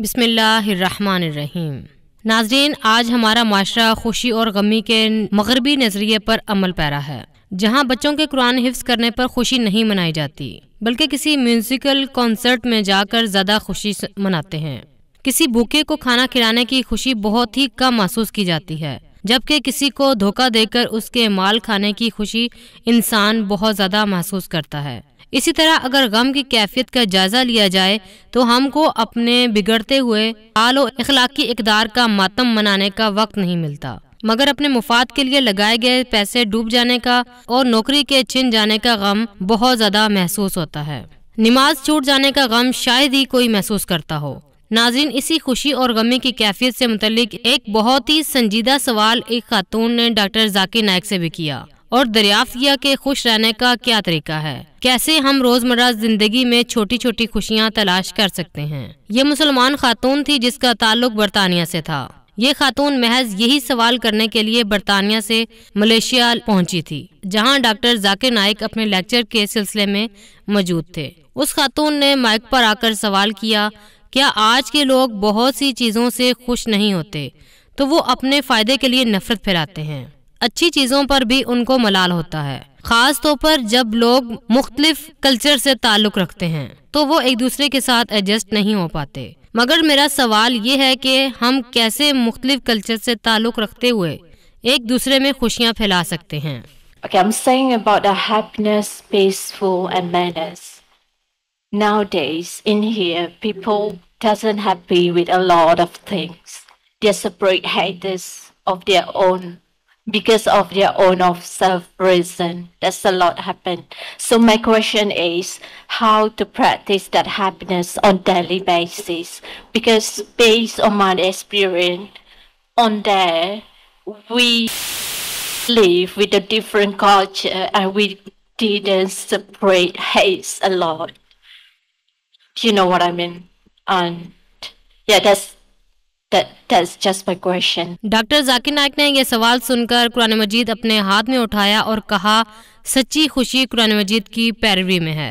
बिसमीम नाजरीन आज हमारा माशरा खुशी और गमी के मगरबी नज़रिए पर अमल पैरा है जहाँ बच्चों के कुरान हिफ्स करने पर खुशी नहीं मनाई जाती बल्कि किसी म्यूजिकल कॉन्सर्ट में जाकर ज़्यादा खुशी मनाते हैं किसी भूखे को खाना खिलाने की खुशी बहुत ही कम महसूस की जाती है जबकि किसी को धोखा देकर उसके माल खाने की खुशी इंसान बहुत ज़्यादा महसूस करता है इसी तरह अगर गम की कैफियत का जायज़ा लिया जाए तो हमको अपने बिगड़ते हुए आलो इखलाकी इकदार का मातम मनाने का वक्त नहीं मिलता मगर अपने मुफाद के लिए लगाए गए पैसे डूब जाने का और नौकरी के छिन जाने का गम बहुत ज़्यादा महसूस होता है नमाज छूट जाने का गम शायद ही कोई महसूस करता हो नाजिन इसी खुशी और गमी की कैफियत से मुतलिक एक बहुत ही संजीदा सवाल एक खातून ने डॉक्टर जाकिर नायक से भी किया और दरियाफ्त किया कि खुश रहने का क्या तरीका है कैसे हम रोजमर्रा जिंदगी में छोटी छोटी खुशियाँ तलाश कर सकते हैं ये मुसलमान खातून थी जिसका ताल्लुक बरतानिया से था ये खातून महज यही सवाल करने के लिए बरतानिया से मलेशिया पहुंची थी जहां डॉक्टर जाकिर नाइक अपने लेक्चर के सिलसिले में मौजूद थे उस खातून ने माइक पर आकर सवाल किया क्या आज के लोग बहुत सी चीज़ों से खुश नहीं होते तो वो अपने फ़ायदे के लिए नफरत फैलाते हैं अच्छी चीज़ों पर भी उनको मलाल होता है खास तौर पर जब लोग मुख्तलिफ कल्चर से ताल्लुक़ रखते हैं तो वो एक दूसरे के साथ एडजस्ट नहीं हो पाते मगर मेरा सवाल ये है कि हम कैसे मुख्तलिफ कल्चर से ताल्लुक़ रखते हुए एक दूसरे में खुशियाँ फैला सकते हैं Okay, I'm saying about the happiness, peaceful, and manners. Nowadays, in here, people doesn't happy with a lot of things. They separate haters of their own because of their own of self reason. That's a lot happen. So my question is how to practice that happiness on daily basis because based on my experience on there we live with a different culture and we didn't separate hate a lot. Do you know what I mean? And yeah, that's doctor Zakir Naik ने यह सवाल सुनकर कुरान मजीद अपने हाथ में उठाया और कहा सच्ची खुशी कुरान मजीद की पैरवी में है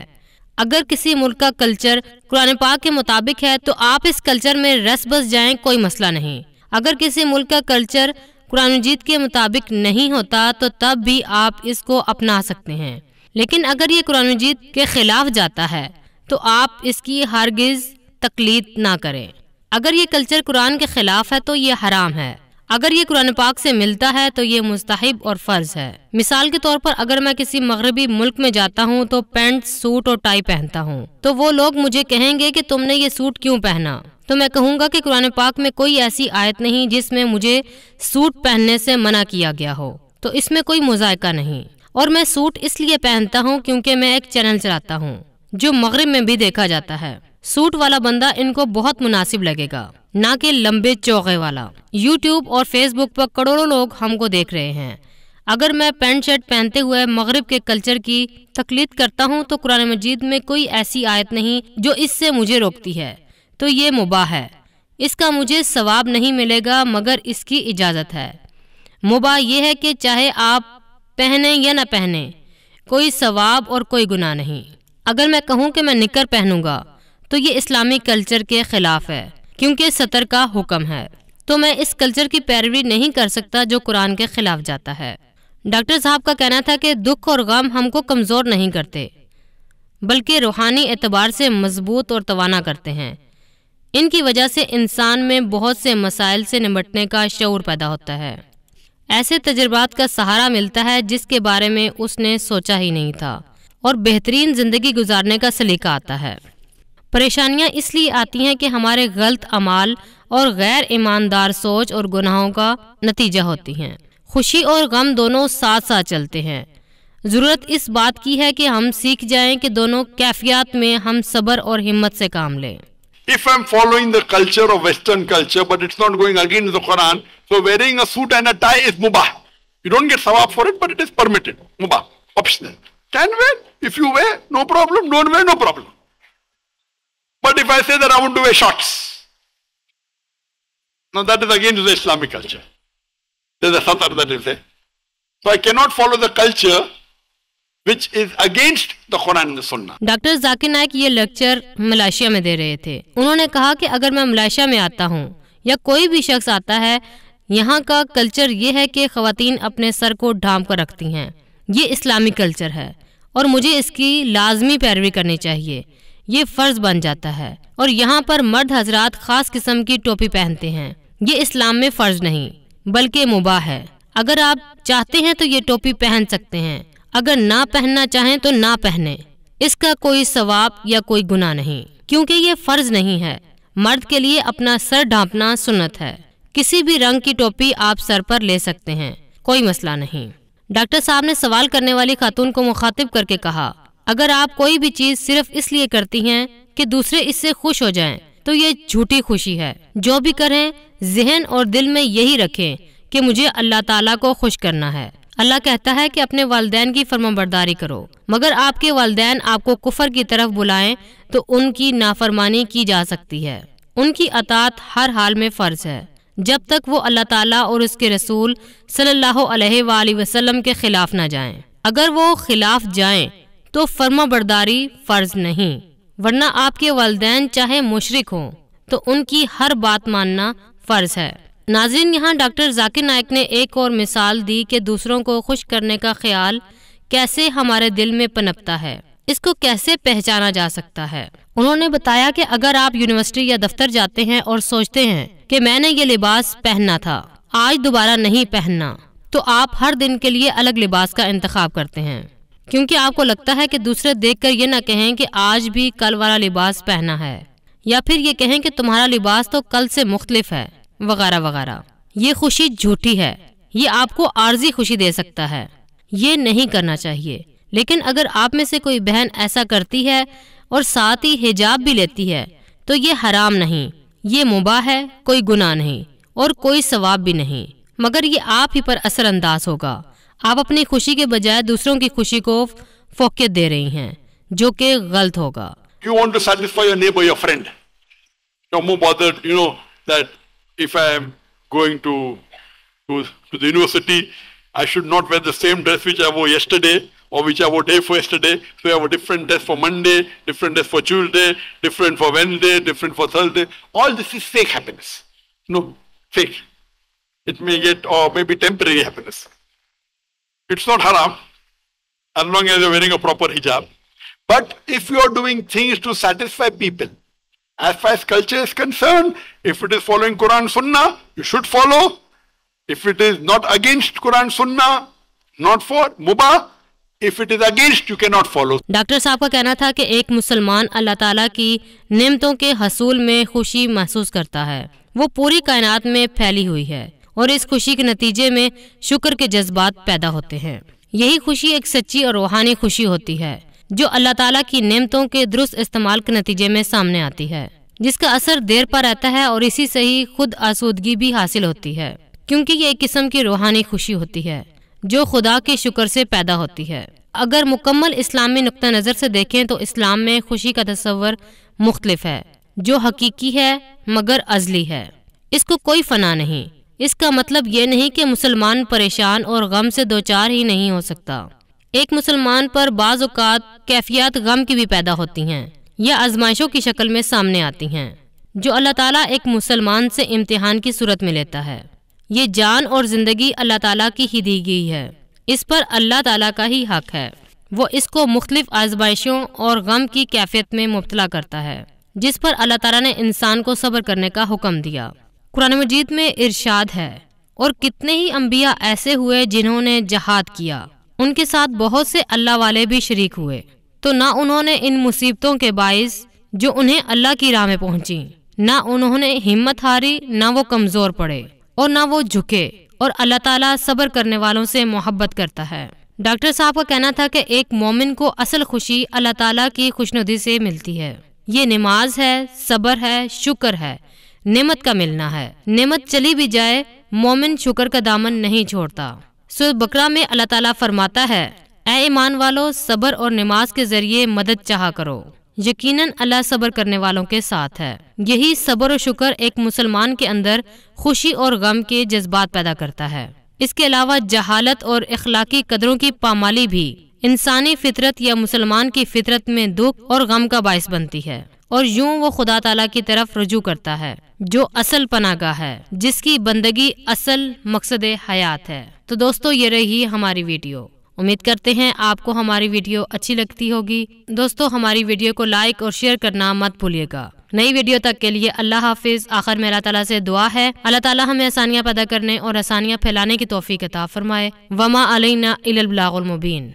अगर किसी मुल्क का कल्चर कुरान पाक के मुताबिक है तो आप इस कल्चर में रस बस जाएं कोई मसला नहीं अगर किसी मुल्क का कल्चर कुरान मजीद के मुताबिक नहीं होता तो तब भी आप इसको अपना सकते हैं लेकिन अगर ये कुरान मजीद के खिलाफ जाता है तो आप इसकी हरगिज़ तकलीद ना करें अगर ये कल्चर कुरान के खिलाफ है तो ये हराम है अगर ये कुरान पाक से मिलता है तो ये मुस्तहब और फ़र्ज है मिसाल के तौर पर अगर मैं किसी मगरबी मुल्क में जाता हूँ तो पैंट सूट और टाई पहनता हूँ तो वो लोग मुझे कहेंगे कि तुमने ये सूट क्यों पहना तो मैं कहूँगा कि कुरान पाक में कोई ऐसी आयत नहीं जिसमें मुझे सूट पहनने से मना किया गया हो तो इसमें कोई मुजायका नहीं और मैं सूट इसलिए पहनता हूँ क्योंकि मैं एक चैनल चलाता हूँ जो मगरब में भी देखा जाता है सूट वाला बंदा इनको बहुत मुनासिब लगेगा ना कि लंबे चौके वाला यूट्यूब और फेसबुक पर करोड़ों लोग हमको देख रहे हैं अगर मैं पैंट शर्ट पहनते हुए मगरब के कल्चर की तकलीद करता हूँ तो कुरान मजीद में कोई ऐसी आयत नहीं जो इससे मुझे रोकती है तो ये मुबा है इसका मुझे सवाब नहीं मिलेगा मगर इसकी इजाज़त है मुबा यह है कि चाहे आप पहने या ना पहने कोई सवाब और कोई गुनाह नहीं अगर मैं कहूँ कि मैं निकर पहनूंगा तो ये इस्लामिक कल्चर के खिलाफ है क्योंकि सतर का हुक्म है तो मैं इस कल्चर की पैरवी नहीं कर सकता जो कुरान के खिलाफ जाता है डॉक्टर साहब का कहना था कि दुख और गम हमको कमज़ोर नहीं करते बल्कि रूहानी एतबार से मजबूत और तोाना करते हैं इनकी वजह से इंसान में बहुत से मसाइल से निपटने का शौर पैदा होता है ऐसे तजुर्बात का सहारा मिलता है जिसके बारे में उसने सोचा ही नहीं था और बेहतरीन ज़िंदगी गुजारने का सलीका आता है परेशानियाँ इसलिए आती हैं कि हमारे गलत अमाल और गैर ईमानदार सोच और गुनाहों का नतीजा होती हैं खुशी और गम दोनों साथ साथ चलते हैं ज़रूरत इस बात की है कि हम सीख जाएं कि दोनों कैफियत में हम सब्र और हिम्मत से काम लें if I'm following the culture of Western culture, but it's not going against the Quran, so wearing a suit and a tie is mubah. You don't get sawab for it, but it is permitted. Mubah, optional. Can wear. If you wear, no problem. Don't wear, no problem. But if I say that I want to wear shorts, now that is against the Islamic culture. There's a satar that is there. So I cannot follow the culture which is against the Quran and the Sunnah. Doctor Zakir Naik ये lecture मलाशिया में दे रहे थे उन्होंने कहा कि अगर मैं मलाशिया में आता हूँ या कोई भी शख्स आता है यहाँ का कल्चर ये है कि खातन अपने सर को ढांप कर रखती हैं ये इस्लामी कल्चर है और मुझे इसकी लाजमी पैरवी करनी चाहिए ये फर्ज बन जाता है और यहाँ पर मर्द हजरात खास किस्म की टोपी पहनते हैं ये इस्लाम में फर्ज नहीं बल्कि मुबाह है अगर आप चाहते हैं तो ये टोपी पहन सकते हैं अगर ना पहनना चाहें तो ना पहने इसका कोई सवाब या कोई गुना नहीं क्योंकि ये फर्ज नहीं है मर्द के लिए अपना सर ढांपना सुन्नत है किसी भी रंग की टोपी आप सर पर ले सकते हैं कोई मसला नहीं डॉक्टर साहब ने सवाल करने वाली खातून को मुखातिब करके कहा अगर आप कोई भी चीज सिर्फ इसलिए करती हैं कि दूसरे इससे खुश हो जाएं, तो ये झूठी खुशी है जो भी करें जहन और दिल में यही रखें कि मुझे अल्लाह ताला को खुश करना है अल्लाह कहता है कि अपने वाले की फरमाबरदारी करो मगर आपके वाले आपको कुफर की तरफ बुलाएं तो उनकी नाफरमानी की जा सकती है उनकी अतात हर हाल में फ़र्ज है जब तक वो अल्लाह ताला और उसके रसूल सल्लल्लाहु अलैहि वसल्लम के ख़िलाफ़ ना जाएं। अगर वो खिलाफ जाएं तो फर्मा बर्दारी फ़र्ज नहीं वरना आपके वालदेन चाहे मुशरक हों तो उनकी हर बात मानना फ़र्ज है नाजिन यहाँ डॉक्टर जाकिर नायक ने एक और मिसाल दी कि दूसरों को खुश करने का ख्याल कैसे हमारे दिल में पनपता है इसको कैसे पहचाना जा सकता है उन्होंने बताया कि अगर आप यूनिवर्सिटी या दफ्तर जाते हैं और सोचते हैं कि मैंने ये लिबास पहनना था आज दोबारा नहीं पहनना तो आप हर दिन के लिए अलग लिबास का इंतखब करते हैं क्योंकि आपको लगता है कि दूसरे देखकर ये ना कहें कि आज भी कल वाला लिबास पहना है या फिर ये कहें कि तुम्हारा लिबास तो कल से मुख्तलिफ है वगैरह वगैरह ये खुशी झूठी है ये आपको आर्जी खुशी दे सकता है ये नहीं करना चाहिए लेकिन अगर आप में से कोई बहन ऐसा करती है और साथ ही हिजाब भी लेती है तो ये हराम नहीं ये मुबा है कोई गुनाह नहीं और कोई सवाब भी नहीं मगर ये आप ही पर असरअंदाज होगा आप अपनी खुशी के बजाय दूसरों की खुशी को फोकियत दे रही हैं जो कि गलत होगा you want to satisfy your neighbour your friend your mother brother you know that if I am going to to to the university I should not wear the same dress which I wore yesterday or which I wore day for yesterday so I wore different dress for Monday different dress for Tuesday different for Wednesday different for Thursday all this is fake happiness no fake it may get or maybe temporary happiness It's not haram as long as you're wearing a proper hijab. But if you are doing things to satisfy people, as far as culture is concerned, if it is following Quran Sunnah, you should follow. If it is not against Quran Sunnah, not for Mubah, If it is against, you cannot follow. Doctor साहब का कहना था कि एक मुसलमान अल्लाह ताला की निमतों के हसूल में खुशी महसूस करता है वो पूरी कायनात में फैली हुई है और इस खुशी के नतीजे में शुक्र के जज्बात पैदा होते हैं यही खुशी एक सच्ची और रूहानी खुशी होती है जो अल्लाह ताला की नेमतों के दुरुस्त इस्तेमाल के नतीजे में सामने आती है जिसका असर देर पर रहता है और इसी से ही खुद आसूदगी भी हासिल होती है क्योंकि ये एक किस्म की रूहानी खुशी होती है जो खुदा के शुक्र से पैदा होती है अगर मुकम्मल इस्लामी नुक़ नज़र से देखें तो इस्लाम में खुशी का तस्वर मुख्तलिफ है जो हकीकी है मगर अजली है इसको कोई फना नहीं इसका मतलब ये नहीं कि मुसलमान परेशान और गम से दो चार ही नहीं हो सकता एक मुसलमान पर बाज़ात कैफियत गम की भी पैदा होती हैं या आजमाइशों की शक्ल में सामने आती हैं जो अल्लाह ताला एक मुसलमान से इम्तिहान की सूरत में लेता है ये जान और ज़िंदगी अल्लाह ताला की ही दी गई है इस पर अल्लाह ताला का ही हक है वो इसको मुख्तलिफ आजमाइशों और गम की कैफियत में मुबतला करता है जिस पर अल्लाह तला ने इंसान को सब्र करने का हुक्म दिया कुरान मजीद में इरशाद है और कितने ही अम्बिया ऐसे हुए जिन्होंने जहाद किया उनके साथ बहुत से अल्लाह वाले भी शरीक हुए तो ना उन्होंने इन मुसीबतों के बायस जो उन्हें अल्लाह की राह में पहुंची ना उन्होंने हिम्मत हारी ना वो कमज़ोर पड़े और ना वो झुके और अल्लाह ताला सब्र करने वालों से मोहब्बत करता है डॉक्टर साहब का कहना था कि एक मोमिन को असल खुशी अल्लाह ताला की खुशनुदी से मिलती है ये नमाज है सब्र है शुक्र है नेमत का मिलना है नेमत चली भी जाए मोमिन शुक्र का दामन नहीं छोड़ता सुर बकरा में अल्लाह ताला फरमाता है ए ईमान वालों सबर और नमाज के जरिए मदद चाह करो यकीनन अल्लाह सबर करने वालों के साथ है यही सबर और शुक्र एक मुसलमान के अंदर खुशी और गम के जज्बात पैदा करता है इसके अलावा जहालत और अखलाकी कदरों की पामाली भी इंसानी फितरत या मुसलमान की फितरत में दुख और गम का बायस बनती है और यूं वो खुदा तला की तरफ रजू करता है जो असल पनागा है जिसकी बंदगी असल मकसद हयात है तो दोस्तों ये रही हमारी वीडियो उम्मीद करते हैं आपको हमारी वीडियो अच्छी लगती होगी दोस्तों हमारी वीडियो को लाइक और शेयर करना मत भूलिएगा नई वीडियो तक के लिए अल्लाह हाफिज आखिर में अल्लाह तला से दुआ है अल्लाह ताला हमें आसानियाँ पैदा करने और आसानियाँ फैलाने की तोफ़ी कता फरमाए वमा अलना इलबलागुलमबीन